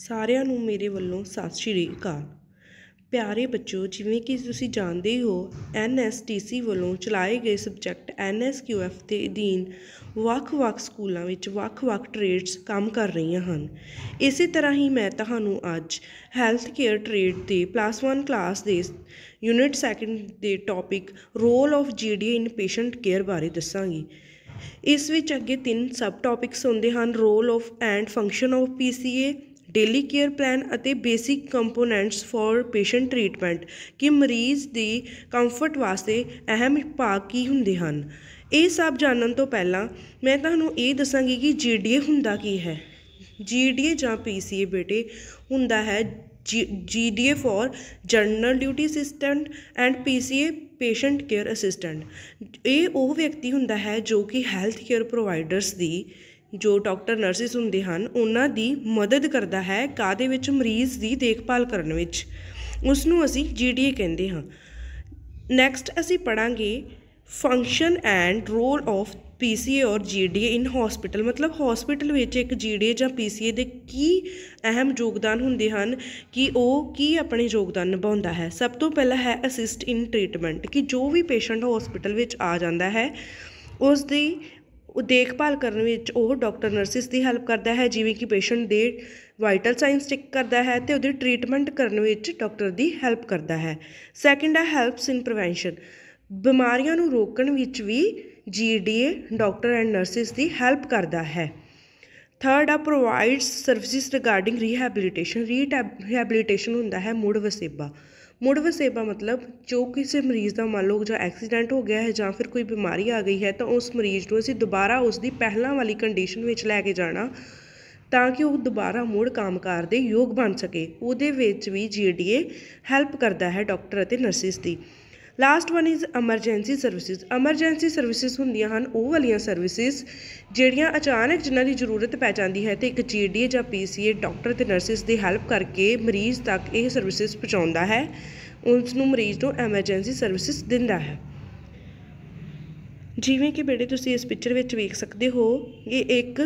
ਸਾਰਿਆਂ ਨੂੰ ਮੇਰੇ ਵੱਲੋਂ ਸਤਿ ਸ਼੍ਰੀ ਅਕਾਲ ਪਿਆਰੇ ਬੱਚੋ ਜਿਵੇਂ ਕਿ ਤੁਸੀਂ ਜਾਣਦੇ ਹੀ ਹੋ ਸੀ ਵੱਲੋਂ ਚਲਾਏ ਗਏ ਸਬਜੈਕਟ ਐਫ ਦੇ ਅਧੀਨ ਵੱਖ-ਵੱਖ ਸਕੂਲਾਂ ਵਿੱਚ ਵੱਖ-ਵੱਖ ਟ੍ਰੇਡਸ ਕੰਮ ਕਰ ਰਹੀਆਂ ਹਨ ਇਸੇ ਤਰ੍ਹਾਂ ਹੀ ਮੈਂ ਤੁਹਾਨੂੰ ਅੱਜ ਹੈਲਥ ਕੇਅਰ ਟ੍ਰੇਡ ਦੇ ਪਲੱਸ 1 ਕਲਾਸ ਦੇ ਯੂਨਿਟ ਸੈਕੰਡ ਦੇ topic role of the in patient care ਬਾਰੇ ਦੱਸਾਂਗੀ ਇਸ ਵਿੱਚ ਅੱਗੇ ਤਿੰਨ ਸਬ ਟੌਪਿਕਸ ਹੁੰਦੇ ਹਨ role of and function of PCA daily care plan ਅਤੇ basic components for patient treatment ਕਿ ਮਰੀਜ਼ ਦੀ ਕੰਫਰਟ ਵਾਸਤੇ ਅਹਿਮ ਭਾਗ ਕੀ ਹੁੰਦੇ ਹਨ ਇਹ ਸਭ ਜਾਣਨ ਤੋਂ ਪਹਿਲਾਂ ਮੈਂ ਤੁਹਾਨੂੰ ਇਹ ਦੱਸਾਂਗੀ ਕਿ ਜੀਡੀਏ ਹੁੰਦਾ ਕੀ ਹੈ ਜੀਡੀਏ ਜਾਂ ਪੀਸੀਏ ਬੇਟੇ ਹੁੰਦਾ ਹੈ GDA for general duty assistant and PCA patient care assistant ਇਹ ਉਹ ਵਿਅਕਤੀ ਹੁੰਦਾ ਹੈ ਜੋ ਕਿ ਹੈਲਥ ਕੇਅਰ ਪ੍ਰੋਵਾਈਡਰਸ ਦੀ ਜੋ ਡਾਕਟਰ ਨਰਸਿਸ ਹੁੰਦੇ ਹਨ ਉਹਨਾਂ ਦੀ ਮਦਦ ਕਰਦਾ ਹੈ ਕਾਦੇ ਵਿੱਚ ਮਰੀਜ਼ ਦੀ ਦੇਖਭਾਲ ਕਰਨ ਵਿੱਚ ਉਸ ਨੂੰ ਅਸੀਂ ਜੀਡੀਏ ਕਹਿੰਦੇ ਹਾਂ ਨੈਕਸਟ ਅਸੀਂ ਪੜਾਂਗੇ function and role of PCA ਔਰ ਜੀਡੀਏ ਇਨ ਹਸਪੀਟਲ ਮਤਲਬ ਹਸਪੀਟਲ ਵਿੱਚ ਇੱਕ ਜੀਡੀਏ ਜਾਂ ਪੀਸੀਏ ਦੇ ਕੀ ਅਹਿਮ ਯੋਗਦਾਨ ਹੁੰਦੇ ਹਨ ਕਿ ਉਹ ਕੀ ਆਪਣੇ ਯੋਗਦਾਨ ਨਿਭਾਉਂਦਾ ਹੈ ਸਭ ਤੋਂ ਪਹਿਲਾਂ ਹੈ ਅਸਿਸਟ ਇਨ ਟ੍ਰੀਟਮੈਂਟ ਕਿ ਜੋ ਵੀ ਪੇਸ਼ੈਂਟ ਹਸਪੀਟਲ ਵਿੱਚ ਆ ਜਾਂਦਾ ਹੈ ਉਸ ਦੀ ਉਹ ਦੇਖਭਾਲ ਕਰਨ ਵਿੱਚ ਉਹ ਡਾਕਟਰ ਨਰਸਿਸ ਦੀ ਹੈਲਪ ਕਰਦਾ ਹੈ ਜਿਵੇਂ ਕਿ ਪੇਸ਼ੈਂਟ ਦੇ ਵਾਈਟਲ ਸਾਈਨਸ ਚੈੱਕ ਕਰਦਾ ਹੈ ਤੇ ਉਹਦੀ ਟ੍ਰੀਟਮੈਂਟ ਕਰਨ ਵਿੱਚ ਡਾਕਟਰ ਦੀ ਹੈਲਪ ਕਰਦਾ ਹੈ ਸੈਕੰਡ ਹੈ ਹੈਲਪਸ ਇਨ ਪ੍ਰੀਵੈਂਸ਼ਨ ਬਿਮਾਰੀਆਂ ਨੂੰ ਰੋਕਣ ਵਿੱਚ ਵੀ ਜੀਡੀਏ ਡਾਕਟਰ ਐਂਡ ਨਰਸਿਸ ਦੀ ਹੈਲਪ ਕਰਦਾ ਹੈ third uh provides services regarding rehabilitation rehabilitation ਹੁੰਦਾ ਹੈ ਮੂਡ ਵਸੇਬਾ ਮੁੜ ਵਸੇਬਾ ਮਤਲਬ ਜੋ ਕਿਸੇ ਮਰੀਜ਼ ਦਾ ਮੰਨ ਲਓ ਜਾਂ ਐਕਸੀਡੈਂਟ ਹੋ ਗਿਆ ਹੈ ਜਾਂ ਫਿਰ ਕੋਈ ਬਿਮਾਰੀ ਆ ਗਈ ਹੈ ਤਾਂ ਉਸ ਮਰੀਜ਼ ਨੂੰ ਅਸੀਂ ਦੁਬਾਰਾ ਉਸ ਦੀ ਪਹਿਲਾਂ ਵਾਲੀ ਕੰਡੀਸ਼ਨ ਵਿੱਚ ਲੈ ਕੇ ਜਾਣਾ ਤਾਂ ਕਿ ਉਹ ਦੁਬਾਰਾ ਮੁੜ ਕੰਮਕਾਰ ਦੇ ਯੋਗ ਬਣ ਸਕੇ ਉਹਦੇ ਵਿੱਚ ਵੀ ਜੀਡੀਏ ਹੈਲਪ ਕਰਦਾ ਹੈ ਡਾਕਟਰ ਅਤੇ ਨਰਸਿਸ ਦੀ last one is emergency services emergency services ਹੁੰਦੀਆਂ ਹਨ ਉਹ ਵਾਲੀਆਂ ਸਰਵਿਸਿਜ਼ ਜਿਹੜੀਆਂ ਅਚਾਨਕ ਜਿਨ੍ਹਾਂ ਦੀ ਜ਼ਰੂਰਤ ਪੈ ਜਾਂਦੀ ਹੈ ਤੇ ਇੱਕ ਜੀਡੀ ਜਾਂ ਪੀਸੀਏ ਡਾਕਟਰ ਤੇ ਨਰਸਿਸ ਦੀ ਹੈਲਪ ਕਰਕੇ ਮਰੀਜ਼ ਤੱਕ ਇਹ ਸਰਵਿਸਿਜ਼ ਪਹੁੰਚਾਉਂਦਾ ਹੈ ਉਸ ਨੂੰ ਮਰੀਜ਼ ਨੂੰ ਐਮਰਜੈਂਸੀ ਸਰਵਿਸਿਜ਼ ਦਿੰਦਾ ਹੈ ਜਿਵੇਂ ਕਿ ਬੇਟੇ ਤੁਸੀਂ ਇਸ ਪਿਕਚਰ ਵਿੱਚ ਵੇਖ ਸਕਦੇ ਹੋ ਇਹ ਇੱਕ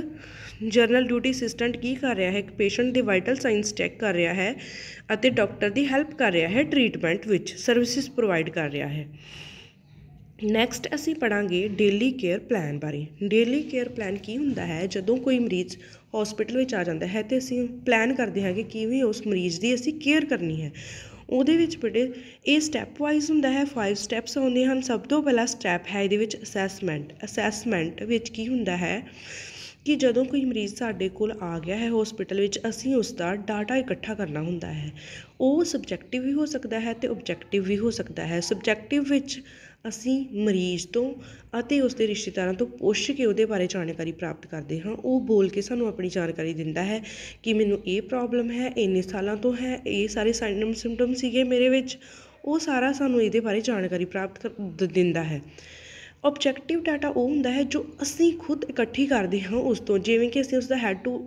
ਜਰਨਲ ਡਿਊਟੀ ਅਸਿਸਟੈਂਟ ਕੀ ਕਰ ਰਿਹਾ ਹੈ ਇੱਕ ਪੇਸ਼ੈਂਟ ਦੇ ਵਾਈਟਲ ਸਾਈਨਸ ਚੈੱਕ ਕਰ ਰਿਹਾ ਹੈ ਅਤੇ ਡਾਕਟਰ ਦੀ ਹੈਲਪ ਕਰ ਰਿਹਾ ਹੈ ਟ੍ਰੀਟਮੈਂਟ ਵਿੱਚ ਸਰਵਿਸਿਜ਼ ਪ੍ਰੋਵਾਈਡ ਕਰ ਰਿਹਾ ਹੈ ਨੈਕਸਟ ਅਸੀਂ ਪੜਾਂਗੇ ਡੇਲੀ ਕੇਅਰ ਪਲਾਨ ਬਾਰੇ ਡੇਲੀ ਕੇਅਰ ਪਲਾਨ ਕੀ ਹੁੰਦਾ ਹੈ ਜਦੋਂ ਕੋਈ ਮਰੀਜ਼ ਹਸਪੀਟਲ ਵਿੱਚ ਆ ਜਾਂਦਾ ਹੈ ਤੇ ਅਸੀਂ ਪਲਾਨ ਕਰਦੇ ਹਾਂ ਕਿ ਕਿਵੇਂ ਉਸ ਮਰੀਜ਼ ਦੀ ਅਸੀਂ ਕੇਅਰ ਕਰਨੀ ਹੈ ਉਹਦੇ ਵਿੱਚ ਬੇਟੇ ਇਹ ਸਟੈਪ ਵਾਈਜ਼ ਹੁੰਦਾ ਹੈ ਫਾਈਵ ਸਟੈਪਸ ਆਉਂਦੇ ਹਨ ਸਭ ਤੋਂ ਪਹਿਲਾ ਸਟੈਪ ਹੈ ਇਹਦੇ ਵਿੱਚ ਅਸੈਸਮੈਂਟ ਅਸੈਸਮੈਂਟ ਵਿੱਚ ਕੀ ਹੁੰਦਾ ਹੈ ਕਿ ਜਦੋਂ ਕੋਈ ਮਰੀਜ਼ ਸਾਡੇ ਕੋਲ ਆ ਗਿਆ ਹੈ ਹਸਪੀਟਲ ਵਿੱਚ ਅਸੀਂ ਉਸ ਦਾ ਡਾਟਾ ਇਕੱਠਾ ਕਰਨਾ ਹੁੰਦਾ ਹੈ ਉਹ ਸਬਜੈਕਟਿਵ ਵੀ ਹੋ ਸਕਦਾ ਹੈ ਤੇ ਆਬਜੈਕਟਿਵ ਵੀ ਹੋ ਸਕਦਾ ਹੈ ਸਬਜੈਕਟਿਵ ਵਿੱਚ ਅਸੀਂ ਮਰੀਜ਼ ਤੋਂ ਅਤੇ ਉਸ ਦੇ ਰਿਸ਼ਤੇਦਾਰਾਂ ਤੋਂ ਪੁੱਛ ਕੇ ਉਹਦੇ ਬਾਰੇ ਜਾਣਕਾਰੀ ਪ੍ਰਾਪਤ ਕਰਦੇ ਹਾਂ ਉਹ ਬੋਲ ਕੇ ਸਾਨੂੰ ਆਪਣੀ ਜਾਣਕਾਰੀ ਦਿੰਦਾ ਹੈ ਕਿ ਮੈਨੂੰ ਇਹ ਪ੍ਰੋਬਲਮ ਹੈ ਇੰਨੇ ਸਾਲਾਂ ਤੋਂ ਹੈ ਇਹ ਸਾਰੇ ਸਾਈਨਮ ਸਿੰਪਟਮ ਸੀਗੇ ਮੇਰੇ ਵਿੱਚ ਉਹ ਸਾਰਾ ਸਾਨੂੰ ਇਹਦੇ ਬਾਰੇ ਜਾਣਕਾਰੀ ਪ੍ਰਾਪਤ ਦਿੰਦਾ ਹੈ ਆਬਜੈਕਟਿਵ ਡਾਟਾ ਉਹ ਹੁੰਦਾ ਹੈ ਜੋ ਅਸੀਂ ਖੁਦ ਇਕੱਠੀ ਕਰਦੇ ਹਾਂ ਉਸ ਤੋਂ ਜਿਵੇਂ ਕਿ ਅਸੀਂ ਉਸ ਦਾ ਹੈਡ ਟੂ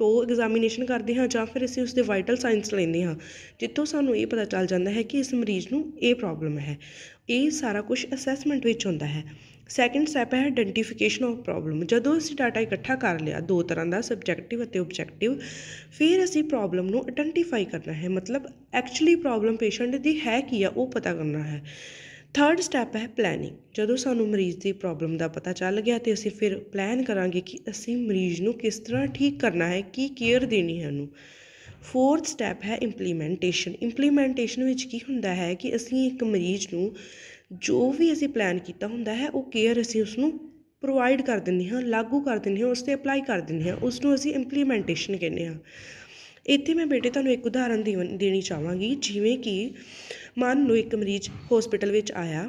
ਟੋ ਐਗਜ਼ਾਮੀਨੇਸ਼ਨ ਕਰਦੇ ਹਾਂ ਜਾਂ ਫਿਰ ਅਸੀਂ ਉਸਦੇ ਵਾਈਟਲ ਸਾਈਨਸ ਲੈਂਦੇ ਹਾਂ ਜਿੱਥੋਂ ਸਾਨੂੰ ਇਹ ਪਤਾ ਚੱਲ ਜਾਂਦਾ ਹੈ ਕਿ ਇਸ ਮਰੀਜ਼ ਨੂੰ ਇਹ ਪ੍ਰੋਬਲਮ ਹੈ ਇਹ ਸਾਰਾ ਕੁਝ ਅਸੈਸਮੈਂਟ ਵਿੱਚ ਹੁੰਦਾ ਹੈ ਸੈਕੰਡ ਸਟੈਪ ਹੈ ਆਇਡੈਂਟੀਫਿਕੇਸ਼ਨ ਆਫ ਪ੍ਰੋਬਲਮ ਜਦੋਂ ਅਸੀਂ ਡਾਟਾ ਇਕੱਠਾ ਕਰ ਲਿਆ ਦੋ ਤਰ੍ਹਾਂ ਦਾ ਸਬਜੈਕਟਿਵ ਅਤੇ ਆਬਜੈਕਟਿਵ ਫਿਰ ਅਸੀਂ ਪ੍ਰੋਬਲਮ ਨੂੰ ਆਇਡੈਂਟੀਫਾਈ ਕਰਨਾ ਹੈ ਮਤਲਬ ਐਕਚੁਅਲੀ ਪ੍ਰੋਬਲਮ ਪੇਸ਼ੈਂਟ ਦੀ ਹੈ ਕੀ ਆ ਉਹ ਪਤਾ ਕਰਨਾ ਹੈ ਥਰਡ ਸਟੈਪ ਹੈ ਪਲੈਨਿੰਗ ਜਦੋਂ ਸਾਨੂੰ ਮਰੀਜ਼ ਦੀ ਪ੍ਰੋਬਲਮ ਦਾ ਪਤਾ ਚੱਲ ਗਿਆ ਤੇ ਅਸੀਂ ਫਿਰ ਪਲਾਨ ਕਰਾਂਗੇ ਕਿ ਅਸੀਂ ਮਰੀਜ਼ ਨੂੰ ਕਿਸ ਤਰ੍ਹਾਂ ਠੀਕ ਕਰਨਾ ਹੈ ਕੀ ਕੇਅਰ ਦੇਣੀ ਹੈ ਉਹਨੂੰ ਫੋਰਥ ਸਟੈਪ ਹੈ ਇੰਪਲੀਮੈਂਟੇਸ਼ਨ ਇੰਪਲੀਮੈਂਟੇਸ਼ਨ ਵਿੱਚ ਕੀ ਹੁੰਦਾ ਹੈ ਕਿ ਅਸੀਂ ਇੱਕ ਮਰੀਜ਼ ਨੂੰ ਜੋ ਵੀ ਅਸੀਂ ਪਲਾਨ ਕੀਤਾ ਹੁੰਦਾ ਹੈ ਉਹ ਕੇਅਰ ਅਸੀਂ ਉਸ ਨੂੰ ਪ੍ਰੋਵਾਈਡ ਕਰ ਦਿੰਦੇ ਹਾਂ ਲਾਗੂ ਕਰ ਦਿੰਦੇ ਹਾਂ ਉਸ ਤੇ ਅਪਲਾਈ ਕਰ ਦਿੰਦੇ ਹਾਂ ਉਸ ਨੂੰ ਅਸੀਂ ਇੰਪਲੀਮੈਂਟੇਸ਼ਨ ਕਹਿੰਦੇ ਹਾਂ ਇੱਥੇ ਮੈਂ ਬੇਟੇ ਤੁਹਾਨੂੰ ਇੱਕ ਉਦਾਹਰਨ ਦੇਵ- ਦੇਣੀ ਚਾਹਾਂਗੀ ਜਿਵੇਂ ਕਿ ਮੰਨ ਲਓ ਇੱਕ ਮਰੀਜ਼ ਹਸਪੀਟਲ ਵਿੱਚ ਆਇਆ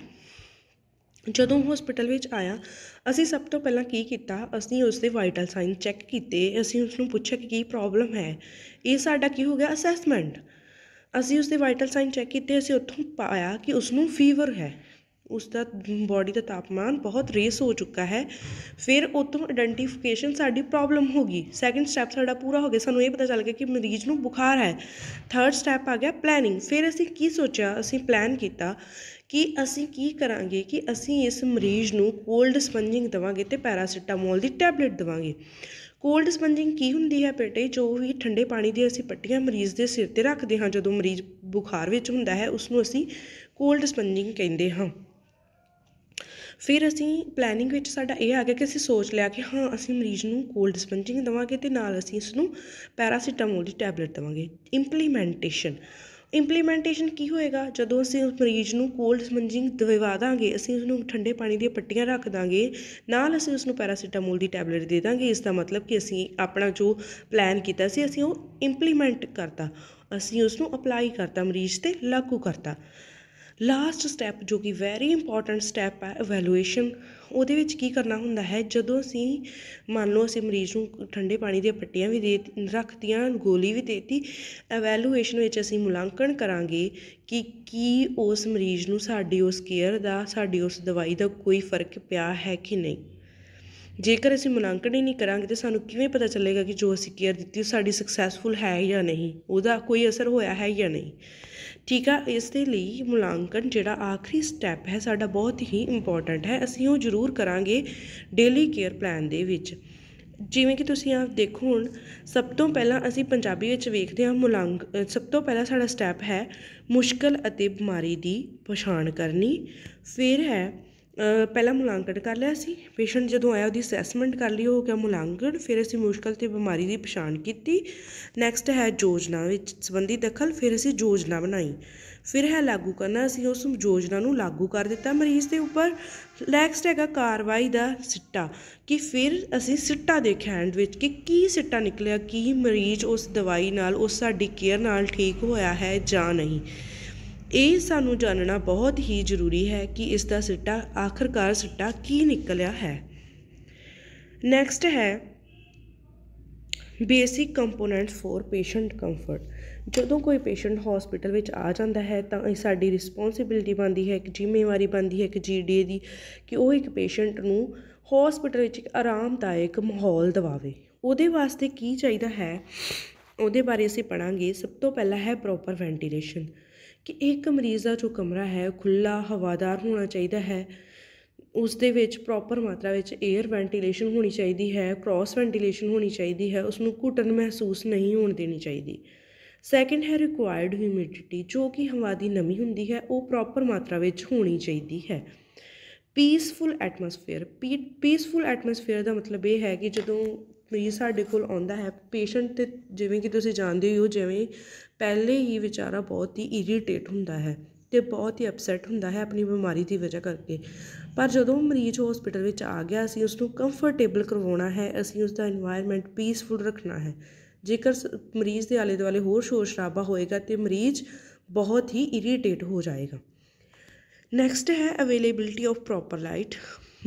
ਜਦੋਂ ਹਸਪੀਟਲ ਵਿੱਚ ਆਇਆ ਅਸੀਂ ਸਭ ਤੋਂ ਪਹਿਲਾਂ ਕੀ ਕੀਤਾ ਅਸੀਂ ਉਸ ਦੇ ਵਾਈਟਲ ਸਾਈਨ ਚੈੱਕ ਕੀਤੇ ਅਸੀਂ ਉਸ ਨੂੰ ਪੁੱਛਿਆ ਕਿ ਕੀ ਪ੍ਰੋਬਲਮ ਹੈ ਇਹ ਸਾਡਾ ਕੀ ਹੋ ਗਿਆ ਅਸੈਸਮੈਂਟ ਅਸੀਂ ਉਸ ਦੇ ਵਾਈਟਲ ਸਾਈਨ ਚੈੱਕ ਕੀਤੇ ਅਸੀਂ ਉੱਥੋਂ ਪਾਇਆ ਕਿ ਉਸ ਨੂੰ ਫੀਵਰ ਹੈ ਉਸ ਦਾ ਬੋਡੀ ਦਾ ਤਾਪਮਾਨ ਬਹੁਤ ਰੇਸ ਹੋ ਚੁੱਕਾ ਹੈ ਫਿਰ ਉਤੋਂ ਆਇਡੈਂਟੀਫਿਕੇਸ਼ਨ ਸਾਡੀ ਪ੍ਰੋਬਲਮ ਹੋ ਗਈ ਸੈਕਿੰਡ ਸਟੈਪ ਸਾਡਾ ਪੂਰਾ ਹੋ ਗਿਆ ਸਾਨੂੰ ਇਹ ਪਤਾ ਚੱਲ ਗਿਆ ਕਿ ਮਰੀਜ਼ ਨੂੰ ਬੁਖਾਰ ਹੈ ਥਰਡ ਸਟੈਪ ਆ ਗਿਆ ਪਲੈਨਿੰਗ ਫਿਰ ਅਸੀਂ ਕੀ ਸੋਚਿਆ ਅਸੀਂ ਪਲਾਨ ਕੀਤਾ ਕਿ ਅਸੀਂ ਕੀ ਕਰਾਂਗੇ ਕਿ ਅਸੀਂ ਇਸ ਮਰੀਜ਼ ਨੂੰ ਕੋਲਡ ਸਪੰਜਿੰਗ ਦਵਾਂਗੇ ਤੇ ਪੈਰਾਸੀਟਾਮੋਲ ਦੀ ਟੈਬਲੇਟ ਦਵਾਂਗੇ ਕੋਲਡ ਸਪੰਜਿੰਗ ਕੀ ਹੁੰਦੀ ਹੈ ਬੇਟੇ ਜੋ ਵੀ ਠੰਡੇ ਪਾਣੀ ਦੀ ਅਸੀਂ ਪੱਟੀਆਂ ਮਰੀਜ਼ ਦੇ ਸਿਰ ਤੇ ਰੱਖਦੇ ਹਾਂ ਜਦੋਂ ਮਰੀਜ਼ ਬੁਖਾਰ ਵਿੱਚ ਹੁੰਦਾ ਹੈ ਉਸ ਨੂੰ ਅਸੀਂ ਕੋਲਡ ਸਪੰਜਿੰਗ ਕਹਿੰਦੇ ਹਾਂ ਫਿਰ ਅਸੀਂ ਪਲੈਨਿੰਗ ਵਿੱਚ ਸਾਡਾ ਇਹ ਆ ਗਿਆ ਕਿ ਅਸੀਂ ਸੋਚ ਲਿਆ ਕਿ ਹਾਂ ਅਸੀਂ ਮਰੀਜ਼ ਨੂੰ ਕੋਲਡ ਸਪੰਜਿੰਗ ਦਵਾਂਗੇ ਤੇ ਨਾਲ ਅਸੀਂ ਇਸ ਨੂੰ ਪੈਰਾਸੀਟਾਮੋਲ ਦੀ ਟੈਬਲੇਟ ਦਵਾਂਗੇ ਇੰਪਲੀਮੈਂਟੇਸ਼ਨ ਇੰਪਲੀਮੈਂਟੇਸ਼ਨ ਕੀ ਹੋਏਗਾ ਜਦੋਂ ਅਸੀਂ ਉਸ ਮਰੀਜ਼ ਨੂੰ ਕੋਲਡ ਸਪੰਜਿੰਗ ਦਵਾ ਦਾਂਗੇ ਅਸੀਂ ਉਸ ਨੂੰ ਠੰਡੇ ਪਾਣੀ ਦੀਆਂ ਪੱਟੀਆਂ ਰੱਖ ਦਾਂਗੇ ਨਾਲ ਅਸੀਂ ਉਸ ਨੂੰ ਪੈਰਾਸੀਟਾਮੋਲ ਦੀ ਟੈਬਲੇਟ ਦੇ ਦਾਂਗੇ ਇਸ ਦਾ ਮਤਲਬ ਕਿ ਅਸੀਂ ਆਪਣਾ ਜੋ ਪਲਾਨ ਕੀਤਾ ਸੀ ਅਸੀਂ ਉਹ ਇੰਪਲੀਮੈਂਟ ਕਰਤਾ ਅਸੀਂ ਉਸ ਨੂੰ ਅਪਲਾਈ ਕਰਤਾ ਮਰੀਜ਼ ਤੇ ਲਾਗੂ ਕਰਤਾ ਲਾਸਟ ਸਟੈਪ ਜੋ ਕਿ ਵੈਰੀ ਇੰਪੋਰਟੈਂਟ ਸਟੈਪ ਹੈ ਇਵੈਲੂਏਸ਼ਨ ਉਹਦੇ ਵਿੱਚ ਕੀ ਕਰਨਾ ਹੁੰਦਾ ਹੈ ਜਦੋਂ ਅਸੀਂ ਮੰਨ ਲਓ ਅਸੀਂ ਮਰੀਜ਼ ਨੂੰ ਠੰਡੇ ਪਾਣੀ ਦੀਆਂ ਪੱਟੀਆਂ ਵੀ ਦੇ ਰੱਖਤੀਆਂ ਗੋਲੀ ਵੀ ਦੇਤੀ ਇਵੈਲੂਏਸ਼ਨ ਵਿੱਚ ਅਸੀਂ ਮੁਲਾਂਕਣ ਕਰਾਂਗੇ ਕਿ ਕੀ ਉਸ ਮਰੀਜ਼ ਨੂੰ ਸਾਡੀ ਉਸ ਕੇਅਰ ਦਾ ਸਾਡੀ ਉਸ ਦਵਾਈ ਦਾ ਕੋਈ ਫਰਕ ਪਿਆ ਹੈ ਕਿ ਨਹੀਂ ਜੇਕਰ ਅਸੀਂ ਮੁਲਾਂਕਣ ਹੀ ਨਹੀਂ ਕਰਾਂਗੇ ਤਾਂ ਸਾਨੂੰ ਕਿਵੇਂ ਪਤਾ ਚੱਲੇਗਾ ਕਿ ਜੋ ਅਸੀਂ ਕੇਅਰ ਦਿੱਤੀ ਉਹ ਸਾਡੀ ਸਕਸੈਸਫੁਲ ਹੈ ਜਾਂ ਨਹੀਂ ਉਹਦਾ ਕੋਈ ਅਸਰ ਹੋਇਆ ਹੈ ਜਾਂ ਨਹੀਂ ਠੀਕ ਆ ਇਸ ਦੇ ਲਈ ਮੁਲਾਂਕਣ ਜਿਹੜਾ ਆਖਰੀ ਸਟੈਪ ਹੈ ਸਾਡਾ ਬਹੁਤ ਹੀ ਇੰਪੋਰਟੈਂਟ ਹੈ ਅਸੀਂ ਉਹ ਜ਼ਰੂਰ ਕਰਾਂਗੇ ਡੇਲੀ ਕੇਅਰ ਪਲਾਨ ਦੇ ਵਿੱਚ ਜਿਵੇਂ ਕਿ ਤੁਸੀਂ ਆਪ ਦੇਖੋ ਹੁਣ ਸਭ ਤੋਂ ਪਹਿਲਾਂ ਅਸੀਂ ਪੰਜਾਬੀ ਵਿੱਚ ਵੇਖਦੇ ਹਾਂ ਮੁਲਾਂਕ ਸਭ ਤੋਂ ਪਹਿਲਾਂ ਸਾਡਾ ਸਟੈਪ ਹੈ ਮੁਸ਼ਕਲ ਅਤੇ ਬਿਮਾਰੀ ਦੀ ਪਛਾਣ ਕਰਨੀ ਫਿਰ ਹੈ ਪਹਿਲਾਂ ਮੁਲਾਂਕਣ ਕਰ ਲਿਆ ਸੀ ਪੇਸ਼ੈਂਟ ਜਦੋਂ ਆਇਆ ਉਹਦੀ ਅਸੈਸਮੈਂਟ ਕਰ ਲਈ ਉਹ ਕਿਹਾ ਮੁਲਾਂਕਣ ਫਿਰ ਅਸੀਂ ਮੁਸ਼ਕਲ ਤੇ ਬਿਮਾਰੀ ਦੀ ਪਛਾਣ ਕੀਤੀ ਨੈਕਸਟ ਹੈ ਯੋਜਨਾ ਵਿੱਚ ਸੰਬੰਧੀ ਦਖਲ ਫਿਰ ਅਸੀਂ ਯੋਜਨਾ ਬਣਾਈ ਫਿਰ ਹੈ ਲਾਗੂ ਕਰਨਾ ਅਸੀਂ ਉਸ ਯੋਜਨਾ ਨੂੰ ਲਾਗੂ ਕਰ ਦਿੱਤਾ ਮਰੀਜ਼ ਦੇ ਉੱਪਰ ਨੈਕਸਟ ਹੈਗਾ ਕਾਰਵਾਈ ਦਾ ਸਿੱਟਾ ਕਿ ਫਿਰ ਅਸੀਂ ਸਿੱਟਾ ਦੇਖਿਆ ਹੈਂਡ ਵਿੱਚ ਕਿ ਕੀ ਸਿੱਟਾ ਨਿਕਲਿਆ ਕੀ ਮਰੀਜ਼ ਉਸ ਦਵਾਈ ਨਾਲ ਉਸ ਸਾਡੀ ਕੇਅਰ ਨਾਲ ਠੀਕ ਹੋਇਆ ਹੈ ਜਾਂ ਨਹੀਂ ਇਹ ਸਾਨੂੰ ਜਾਣਨਾ ਬਹੁਤ ਹੀ ਜ਼ਰੂਰੀ ਹੈ ਕਿ ਇਸ ਦਾ ਸਿੱਟਾ ਆਖਰਕਾਰ ਸਿੱਟਾ ਕੀ ਨਿਕਲਿਆ ਹੈ ਨੈਕਸਟ ਹੈ basic components for patient comfort ਜਦੋਂ ਕੋਈ ਪੇਸ਼ੈਂਟ ਹਸਪੀਟਲ ਵਿੱਚ ਆ ਜਾਂਦਾ ਹੈ ਤਾਂ ਇਹ ਸਾਡੀ ਰਿਸਪੌਂਸਿਬਿਲਟੀ ਬਣਦੀ ਹੈ ਇੱਕ ਜ਼ਿੰਮੇਵਾਰੀ ਬਣਦੀ ਹੈ ਇੱਕ ਜੀਡੀਏ ਦੀ ਕਿ ਉਹ ਇੱਕ ਪੇਸ਼ੈਂਟ ਨੂੰ ਹਸਪੀਟਲ ਵਿੱਚ ਇੱਕ ਆਰਾਮਦਾਇਕ ਮਾਹੌਲ ਦਿਵਾਵੇ ਉਹਦੇ ਵਾਸਤੇ ਕੀ ਚਾਹੀਦਾ ਹੈ ਉਹਦੇ ਬਾਰੇ ਅਸੀਂ ਪੜਾਂਗੇ ਸਭ ਤੋਂ ਪਹਿਲਾਂ ਹੈ ਪ੍ਰੋਪਰ ਵੈਂਟੀਲੇਸ਼ਨ ਕਿ ਇੱਕ ਮਰੀਜ਼ ਦਾ ਜੋ ਕਮਰਾ ਹੈ ਖੁੱਲਾ ਹਵਾਦਾਰ ਹੋਣਾ ਚਾਹੀਦਾ ਹੈ ਉਸ ਦੇ ਵਿੱਚ ਪ੍ਰੋਪਰ ਮਾਤਰਾ ਵਿੱਚ 에ਅਰ ਵੈਂਟੀਲੇਸ਼ਨ ਹੋਣੀ ਚਾਹੀਦੀ ਹੈ ਕ੍ਰਾਸ ਵੈਂਟੀਲੇਸ਼ਨ ਹੋਣੀ ਚਾਹੀਦੀ ਹੈ ਉਸ ਨੂੰ ਘੁਟਣ ਮਹਿਸੂਸ ਨਹੀਂ ਹੋਣ ਦੇਣੀ ਚਾਹੀਦੀ ਸੈਕੰਡ ਹੈ ਰਿਕੁਆਇਰਡ ਹਿਊਮਿਡਿਟੀ ਜੋ ਕਿ ਹਵਾ ਦੀ ਨਮੀ ਹੁੰਦੀ ਹੈ ਉਹ ਪ੍ਰੋਪਰ ਮਾਤਰਾ ਵਿੱਚ ਹੋਣੀ ਚਾਹੀਦੀ ਹੈ ਪੀਸਫੁਲ ਐਟਮੋਸਫੇਅਰ ਪੀਸਫੁਲ ਐਟਮੋਸਫੇਅਰ ਦਾ ਮਤਲਬ ਇਹ ਹੈ ਕਿ ਜਦੋਂ ਮਰੀਜ਼ ਸਾਡੇ ਕੋਲ ਆਉਂਦਾ ਹੈ ਪੇਸ਼ੈਂਟ ਤੇ ਜਿਵੇਂ ਕਿ ਤੁਸੀਂ ਜਾਣਦੇ ਹੋ ਜਿਵੇਂ ਪਹਿਲੇ ਹੀ ਵਿਚਾਰਾ ਬਹੁਤ ਹੀ ਇਰੀਟੇਟ ਹੁੰਦਾ ਹੈ ਤੇ ਬਹੁਤ ਹੀ ਅਪਸੈਟ ਹੁੰਦਾ ਹੈ ਆਪਣੀ ਬਿਮਾਰੀ ਦੀ ਵਜ੍ਹਾ ਕਰਕੇ ਪਰ ਜਦੋਂ ਮਰੀਜ਼ ਹਸਪੀਟਲ ਵਿੱਚ ਆ ਗਿਆ ਅਸੀਂ ਉਸ ਨੂੰ ਕੰਫਰਟੇਬਲ ਕਰਵਾਉਣਾ ਹੈ ਅਸੀਂ ਉਸ ਦਾ এনवायरमेंट ਪੀਸਫੁਲ ਰੱਖਣਾ ਹੈ ਜੇਕਰ ਮਰੀਜ਼ ਦੇ ਆਲੇ ਦੁਆਲੇ ਹੋਰ ਸ਼ੋਰ ਸ਼ਰਾਬਾ ਹੋਏਗਾ ਤੇ ਮਰੀਜ਼ ਬਹੁਤ ਹੀ ਇਰੀਟੇਟ ਹੋ ਜਾਏਗਾ ਨੈਕਸਟ ਹੈ ਅਵੇਲੇਬਿਲਟੀ ਆਫ ਪ੍ਰੋਪਰ ਲਾਈਟ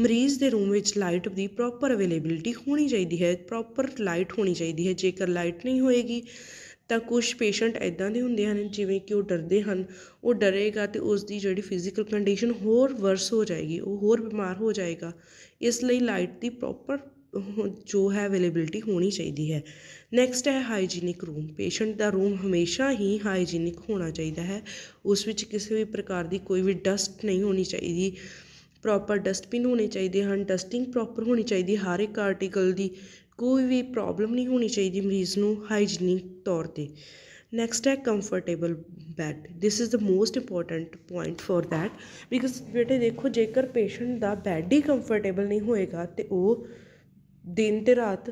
ਮਰੀਜ਼ ਦੇ ਰੂਮ ਵਿੱਚ ਲਾਈਟ ਦੀ ਪ੍ਰੋਪਰ ਅਵੇਲੇਬਿਲਟੀ ਹੋਣੀ ਚਾਹੀਦੀ ਹੈ ਪ੍ਰੋਪਰ ਲਾਈਟ ਹੋਣੀ ਚਾਹੀਦੀ ਹੈ ਜੇਕਰ ਲਾਈਟ ਨਹੀਂ ਹੋਏਗੀ ਤਾਂ ਕੁਝ ਪੇਸ਼ੈਂਟ ਐਦਾਂ ਦੇ ਹੁੰਦੇ ਹਨ ਜਿਵੇਂ ਕਿ ਉਹ ਡਰਦੇ ਹਨ ਉਹ ਡਰੇਗਾ ਤੇ ਉਸ ਦੀ ਜਿਹੜੀ ਫਿਜ਼ੀਕਲ ਕੰਡੀਸ਼ਨ ਹੋਰ ਵਰਸ ਹੋ ਜਾਏਗੀ ਉਹ ਹੋਰ ਬਿਮਾਰ ਹੋ ਜਾਏਗਾ ਇਸ ਲਈ ਲਾਈਟ ਦੀ ਪ੍ਰੋਪਰ ਜੋ ਹੈ ਅਵੇਲੇਬਿਲਟੀ ਹੋਣੀ ਚਾਹੀਦੀ ਹੈ ਨੈਕਸਟ ਹੈ ਹਾਈਜੀਨਿਕ ਰੂਮ ਪੇਸ਼ੈਂਟ ਦਾ ਰੂਮ ਹਮੇਸ਼ਾ ਹੀ ਹਾਈਜੀਨਿਕ ਹੋਣਾ ਚਾਹੀਦਾ ਹੈ ਉਸ ਵਿੱਚ ਕਿਸੇ ਵੀ ਪ੍ਰਕਾਰ ਦੀ ਕੋਈ ਵੀ ਡਸਟ ਨਹੀਂ ਹੋਣੀ ਚਾਹੀਦੀ ਪ੍ਰੋਪਰ ਡਸਟਬਿਨ ਹੋਣੇ ਚਾਹੀਦੇ ਹਨ ਡਸਟਿੰਗ ਪ੍ਰੋਪਰ ਹੋਣੀ ਚਾਹੀਦੀ ਹਰ ਇੱਕ ਆਰਟੀਕਲ ਦੀ ਕੋਈ ਵੀ ਪ੍ਰੋਬਲਮ ਨਹੀਂ ਹੋਣੀ ਚਾਹੀਦੀ ਮਰੀਜ਼ ਨੂੰ ਹਾਈਜੀਨਿਕ ਤੌਰ 'ਤੇ ਨੈਕਸਟ ਹੈ comfortable bed this is the most important point for that because ਬੇਟੇ ਦੇਖੋ ਜੇਕਰ ਪੇਸ਼ੈਂਟ ਦਾ ਬੈੱਡ ਹੀ ਕੰਫਰਟੇਬਲ ਨਹੀਂ ਹੋਏਗਾ ਤੇ ਉਹ ਦਿਨ ਤੇ ਰਾਤ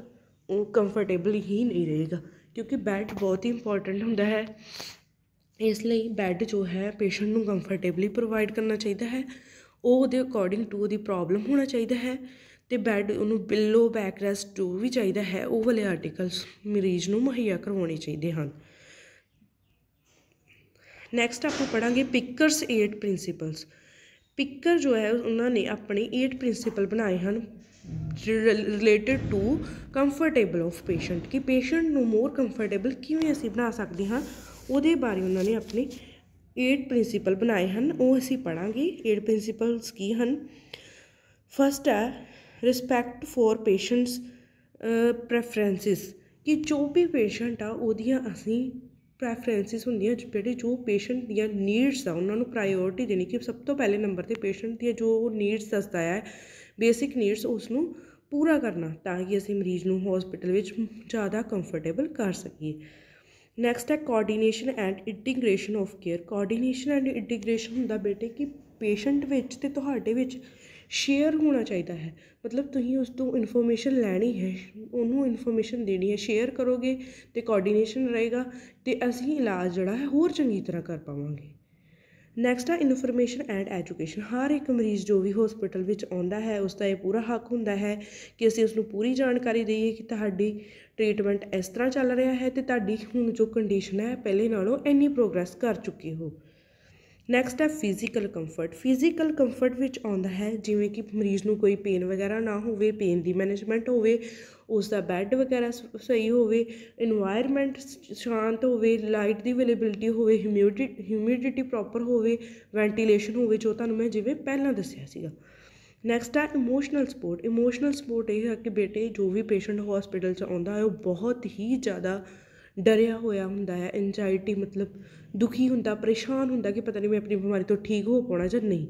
ਉਹ ਕੰਫਰਟੇਬਲ ਹੀ ਨਹੀਂ ਰਹੇਗਾ ਕਿਉਂਕਿ ਬੈੱਡ ਬਹੁਤ ਹੀ ਇੰਪੋਰਟੈਂਟ ਹੁੰਦਾ ਹੈ ਇਸ ਲਈ ਬੈੱਡ ਜੋ ਹੈ ਪੇਸ਼ੈਂਟ ਨੂੰ ਕੰਫਰਟੇਬਲੀ ਪ੍ਰੋਵਾਈਡ ਕਰਨਾ ਚਾਹੀਦਾ ਹੈ ਉਹ ਦੇ ਅਕੋਰਡਿੰਗ ਟੂ ਦੀ ਪ੍ਰੋਬਲਮ ਹੋਣਾ ਚਾਹੀਦਾ ਹੈ ਤੇ ਬੈੱਡ ਉਹਨੂੰ ਬਿਲੋ ਬੈਕ ਰੈਸਟ ਟੂ ਵੀ ਚਾਹੀਦਾ ਹੈ ਉਹ ਵਾਲੇ ਆਰਟੀਕਲਸ ਮਰੀਜ਼ ਨੂੰ ਮੁਹੱਈਆ ਕਰਵਾਉਣੇ ਚਾਹੀਦੇ ਹਨ ਨੈਕਸਟ ਆਪਾਂ ਪੜਾਂਗੇ ਪਿਕਰਸ 8 ਪ੍ਰਿੰਸੀਪਲਸ ਪਿਕਰ ਜੋ ਹੈ ਉਹਨਾਂ ਨੇ ਆਪਣੇ 8 ਪ੍ਰਿੰਸੀਪਲ ਬਣਾਏ ਹਨ related to comfortable of patient ਕਿ ਪੇਸ਼ੈਂਟ ਨੂੰ ਮੋਰ ਕੰਫਰਟੇਬਲ ਕਿਵੇਂ ਅਸੀਂ ਬਣਾ ਸਕਦੇ ਹਾਂ ਉਹਦੇ ਬਾਰੇ ਉਹਨਾਂ ਨੇ ਆਪਣੇ ਏਟ ਪ੍ਰਿੰਸੀਪਲ ਬਣਾਏ ਹਨ ਉਹ ਅਸੀਂ ਪੜਾਂਗੇ ਏਟ ਪ੍ਰਿੰਸੀਪਲਸ ਕੀ ਹਨ ਫਸਟ ਹੈ ਰਿਸਪੈਕਟ ਫॉर ਪੇਸ਼ੈਂਟਸ ਪ੍ਰੈਫਰੈਂਸਿਸ ਕਿ ਜੋ ਵੀ ਪੇਸ਼ੈਂਟ ਆ ਉਹਦੀਆਂ ਅਸੀਂ ਪ੍ਰੈਫਰੈਂਸਿਸ ਹੁੰਦੀਆਂ ਜਿਹੜੇ ਜੋ ਪੇਸ਼ੈਂਟ ਦੀਆਂ ਨੀਡਸ ਆ ਉਹਨਾਂ ਨੂੰ ਪ੍ਰਾਇੋਰਟੀ ਦੇਣੀ ਕਿ ਸਭ ਤੋਂ ਪਹਿਲੇ ਨੰਬਰ ਤੇ ਪੇਸ਼ੈਂਟ ਦੀਆਂ ਜੋ ਨੀਡਸ ਦੱਸਦਾ ਹੈ ਬੇਸਿਕ ਨੀਡਸ ਉਸ ਨੂੰ ਪੂਰਾ ਕਰਨਾ ਤਾਂ ਕਿ ਅਸੀਂ ਮਰੀਜ਼ ਨੂੰ ਹਸਪੀਟਲ ਵਿੱਚ ਜ਼ਿਆਦਾ ਕੰਫਰਟੇਬਲ ਕਰ ਸਕੀਏ ਨੈਕਸਟ ਹੈ coordination and integration of care coordination and integration ਹੁੰਦਾ ਬੇਟੇ ਕਿ ਪੇਸ਼ੈਂਟ ਵਿੱਚ ਤੇ ਤੁਹਾਡੇ ਵਿੱਚ ਸ਼ੇਅਰ ਹੋਣਾ ਚਾਹੀਦਾ ਹੈ ਮਤਲਬ ਤੁਸੀਂ ਉਸ ਤੋਂ ਇਨਫੋਰਮੇਸ਼ਨ ਲੈਣੀ ਹੈ ਉਹਨੂੰ ਇਨਫੋਰਮੇਸ਼ਨ ਦੇਣੀ ਹੈ ਸ਼ੇਅਰ ਕਰੋਗੇ ਤੇ ਕੋਆਰਡੀਨੇਸ਼ਨ ਰਹੇਗਾ ਤੇ ਅਸੀਂ ਇਲਾਜ ਜਿਹੜਾ ਹੈ ਹੋਰ ਚੰਗੀ ਤਰ੍ਹਾਂ ਕਰ ਪਾਵਾਂਗੇ ਨੈਕਸਟ ਆ ਇਨਫੋਰਮੇਸ਼ਨ ਐਂਡ ਐਜੂਕੇਸ਼ਨ ਹਰ ਇੱਕ ਮਰੀਜ਼ ਜੋ ਵੀ ਹਸਪੀਟਲ ਵਿੱਚ ਆਉਂਦਾ ਹੈ ਉਸ ਦਾ ਇਹ ਪੂਰਾ ਹੱਕ ਹੁੰਦਾ ਹੈ ਕਿ ਅਸੀਂ ਉਸ ਨੂੰ ਪੂਰੀ ਜਾਣਕਾਰੀ ਦਈਏ ਕਿ ਤੁਹਾਡੀ ਟ੍ਰੀਟਮੈਂਟ ਇਸ ਤਰ੍ਹਾਂ ਚੱਲ ਰਿਹਾ ਹੈ ਤੇ ਤੁਹਾਡੀ ਹੁਣ ਜੋ ਕੰਡੀਸ਼ਨ ਹੈ ਪਹਿਲੇ ਨਾਲੋਂ ਇੰਨੀ ਪ੍ਰੋਗਰੈਸ ਕਰ ਚੁੱਕੀ ਹੋ ਨੈਕਸਟ ਹੈ ਫਿਜ਼ੀਕਲ ਕੰਫਰਟ ਫਿਜ਼ੀਕਲ ਕੰਫਰਟ ਵਿੱਚ ਆਉਂਦਾ ਹੈ ਜਿਵੇਂ ਕਿ ਮਰੀਜ਼ ਨੂੰ ਕੋਈ ਪੇਨ ਵਗੈਰਾ ਨਾ ਹੋਵੇ ਪੇਨ ਦੀ ਮੈਨੇਜਮੈਂਟ ਹੋਵੇ ਉਸ ਦਾ ਬੈੱਡ ਵਗੈਰਾ ਸਹੀ ਹੋਵੇ এনवायरमेंट ਸ਼ਾਂਤ ਹੋਵੇ ਲਾਈਟ ਦੀ ਅਵੇਲੇਬਿਲਟੀ ਹੋਵੇ ਹਿਊਮਿਡਿਟੀ ਹਿਊਮਿਡਿਟੀ ਪ੍ਰੋਪਰ ਹੋਵੇ ਵੈਂਟੀਲੇਸ਼ਨ ਹੋਵੇ ਜੋ ਤੁਹਾਨੂੰ ਮੈਂ ਜਿਵੇਂ ਪਹਿਲਾਂ ਦੱਸਿਆ ਸੀਗਾ ਨੈਕਸਟ ਹੈ ਇਮੋਸ਼ਨਲ ਸਪੋਰਟ ਇਮੋਸ਼ਨਲ ਸਪੋਰਟ ਇਹ ਹੈ ਕਿ ਬੇਟੇ ਜੋ ਵੀ ਪੇਸ਼ੈਂਟ ਹਸਪੀਟਲ 'ਚ ਆਉਂਦਾ ਹੈ ਉਹ ਬਹੁਤ ਹੀ ਜ਼ਿਆਦਾ ਡਰਿਆ ਹੋਇਆ ਹੁੰਦਾ ਹੈ ਐਂਜਾਇਟੀ ਮਤਲਬ ਦੁਖੀ ਹੁੰਦਾ ਪਰੇਸ਼ਾਨ ਹੁੰਦਾ ਕਿ ਪਤਾ ਨਹੀਂ ਮੈਂ ਆਪਣੀ ਬਿਮਾਰੀ ਤੋਂ ਠੀਕ ਹੋ ਪਾਉਣਾ ਜਾਂ ਨਹੀਂ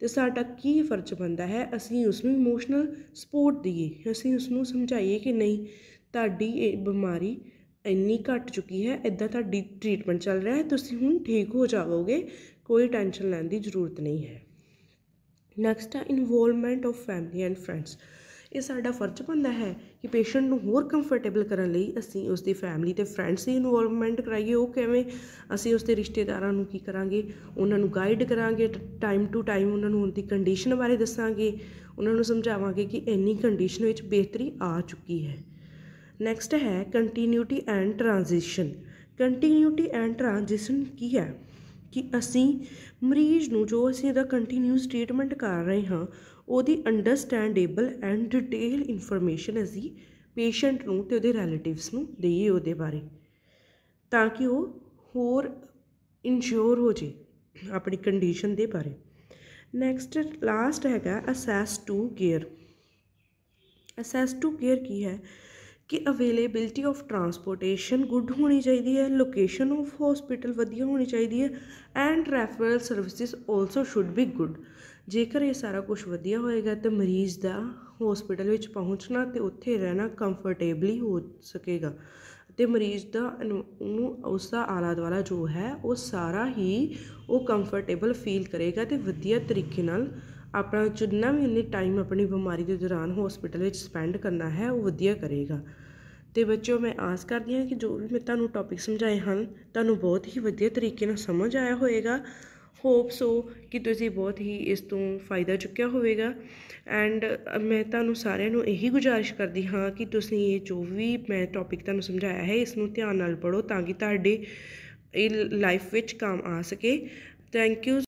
ਤੇ ਸਾਡਾ ਕੀ ਫਰਜ਼ ਬਣਦਾ ਹੈ ਅਸੀਂ ਉਸ ਨੂੰ ਇਮੋਸ਼ਨਲ ਸਪੋਰਟ ਦਈਏ ਅਸੀਂ ਉਸ ਨੂੰ ਸਮਝਾਈਏ ਕਿ ਨਹੀਂ ਤੁਹਾਡੀ ਇਹ ਬਿਮਾਰੀ ਇੰਨੀ ਘਟ ਚੁੱਕੀ ਹੈ ਇਦਾਂ ਤੁਹਾਡੀ ਟ੍ਰੀਟਮੈਂਟ ਚੱਲ ਰਿਹਾ ਹੈ ਤੁਸੀਂ ਹੁਣ ਠੀਕ ਹੋ ਜਾਵੋਗੇ ਕੋਈ ਟੈਨਸ਼ਨ ਲੈਣ ਦੀ ਜ਼ਰੂਰਤ ਨਹੀਂ ਹੈ next uh involvement of family and friends ਇਹ ਸਾਡਾ ਫਰਜ਼ ਬਣਦਾ ਹੈ ਕਿ ਪੇਸ਼ੈਂਟ ਨੂੰ ਹੋਰ ਕੰਫਰਟੇਬਲ ਕਰਨ ਲਈ ਅਸੀਂ ਉਸ ਦੀ ਫੈਮਿਲੀ ਤੇ ਫਰੈਂਡਸ ਦੀ ਇਨਵੋਲਵਮੈਂਟ ਕਰਾਈਏ ਉਹ ਕਿਵੇਂ ਅਸੀਂ ਉਸ ਦੇ ਰਿਸ਼ਤੇਦਾਰਾਂ ਨੂੰ ਕੀ ਕਰਾਂਗੇ ਉਹਨਾਂ ਨੂੰ ਗਾਈਡ ਕਰਾਂਗੇ ਟਾਈਮ ਟੂ ਟਾਈਮ ਉਹਨਾਂ ਨੂੰ ਉਹਦੀ ਕੰਡੀਸ਼ਨ ਬਾਰੇ ਦੱਸਾਂਗੇ ਉਹਨਾਂ ਨੂੰ ਸਮਝਾਵਾਂਗੇ ਕਿ ਇੰਨੀ ਕੰਡੀਸ਼ਨ ਵਿੱਚ ਬਿਹਤਰੀ ਆ ਚੁੱਕੀ ਹੈ ਨੈਕਸਟ ਹੈ continuity and transition continuity and transition ਕੀ ਹੈ ਕਿ ਅਸੀਂ ਮਰੀਜ਼ ਨੂੰ ਜੋ ਅਸੀਂ ਦਾ ਕੰਟੀਨਿਊਸ ਟ੍ਰੀਟਮੈਂਟ ਕਰ ਰਹੇ ਹਾਂ ਉਹਦੀ ਅੰਡਰਸਟੈਂਡੇਬਲ ਐਂਡ ਡਿਟੇਲ ਇਨਫੋਰਮੇਸ਼ਨ ਅਸੀਂ ਪੇਸ਼ੈਂਟ ਨੂੰ ਤੇ ਉਹਦੇ ਰਿਲੇਟਿਵਸ ਨੂੰ ਦਈਏ ਉਹਦੇ ਬਾਰੇ ਤਾਂ ਕਿ ਉਹ ਹੋਰ ਇਨਸ਼ੋਰ ਹੋ ਜੇ ਆਪਣੀ ਕੰਡੀਸ਼ਨ ਦੇ ਬਾਰੇ ਨੈਕਸਟ ਲਾਸਟ ਹੈਗਾ access to care access to care ਕੀ ਹੈ ਕਿ ਅਵੇਲੇਬਿਲਟੀ ਆਫ ਟਰਾਂਸਪੋਰਟੇਸ਼ਨ ਗੁੱਡ ਹੋਣੀ ਚਾਹੀਦੀ ਹੈ ਲੋਕੇਸ਼ਨ ਆਫ ਹਸਪੀਟਲ ਵਧੀਆ ਹੋਣੀ ਚਾਹੀਦੀ ਹੈ and referral services also should be good ਜੇਕਰ ਇਹ ਸਾਰਾ ਕੁਝ ਵਧੀਆ ਹੋਏਗਾ ਤਾਂ ਮਰੀਜ਼ ਦਾ ਹਸਪੀਟਲ ਵਿੱਚ ਪਹੁੰਚਣਾ ਤੇ ਉੱਥੇ ਰਹਿਣਾ ਕੰਫਰਟੇਬਲੀ ਹੋ ਸਕੇਗਾ ਤੇ ਮਰੀਜ਼ ਦਾ ਉਹਨੂੰ ਉਸ ਦਾ ਆਲਾ ਦੁਆਲਾ ਜੋ ਹੈ ਉਹ ਸਾਰਾ ਹੀ ਉਹ ਕੰਫਰਟੇਬਲ ਫੀਲ ਕਰੇਗਾ ਤੇ ਵਧੀਆ ਤਰੀਕੇ ਨਾਲ ਆਪਣਾ ਜਿੰਨਾ ਵੀ ਉਹਨੇ ਟਾਈਮ ਆਪਣੀ ਬਿਮਾਰੀ ਦੇ ਦੌਰਾਨ ਹਸਪੀਟਲ ਵਿੱਚ ਸਪੈਂਡ ਕਰਨਾ ਹੈ ਉਹ ਵਧੀਆ ਕਰੇਗਾ ਤੇ ਬੱਚਿਓ ਮੈਂ ਆਸ ਕਰਦੀ ਹਾਂ ਕਿ ਜੋ ਵੀ ਮੈਂ ਤੁਹਾਨੂੰ ਟੌਪਿਕ ਸਮਝਾਏ ਹਨ ਤੁਹਾਨੂੰ ਬਹੁਤ ਹੀ ਵਧੀਆ ਤਰੀਕੇ ਨਾਲ ਸਮਝ ਆਇਆ ਹੋਵੇਗਾ ਹੋਪ ਸੋ ਕਿ ਤੁਸੀਂ ਬਹੁਤ ਹੀ ਇਸ ਤੋਂ ਫਾਇਦਾ ਚੁੱਕਿਆ ਹੋਵੇਗਾ ਐਂਡ ਮੈਂ ਤੁਹਾਨੂੰ ਸਾਰਿਆਂ ਨੂੰ ਇਹੀ ਗੁਜਾਰਿਸ਼ ਕਰਦੀ ਹਾਂ ਕਿ ਤੁਸੀਂ ਇਹ ਜੋ ਵੀ ਮੈਂ ਟੌਪਿਕ ਤੁਹਾਨੂੰ ਸਮਝਾਇਆ ਹੈ ਇਸ ਨੂੰ ਧਿਆਨ ਨਾਲ ਪੜੋ ਤਾਂ ਕਿ ਤੁਹਾਡੇ ਇਹ ਲਾਈਫ ਵਿੱਚ ਕੰਮ ਆ ਸਕੇ ਥੈਂਕ ਯੂ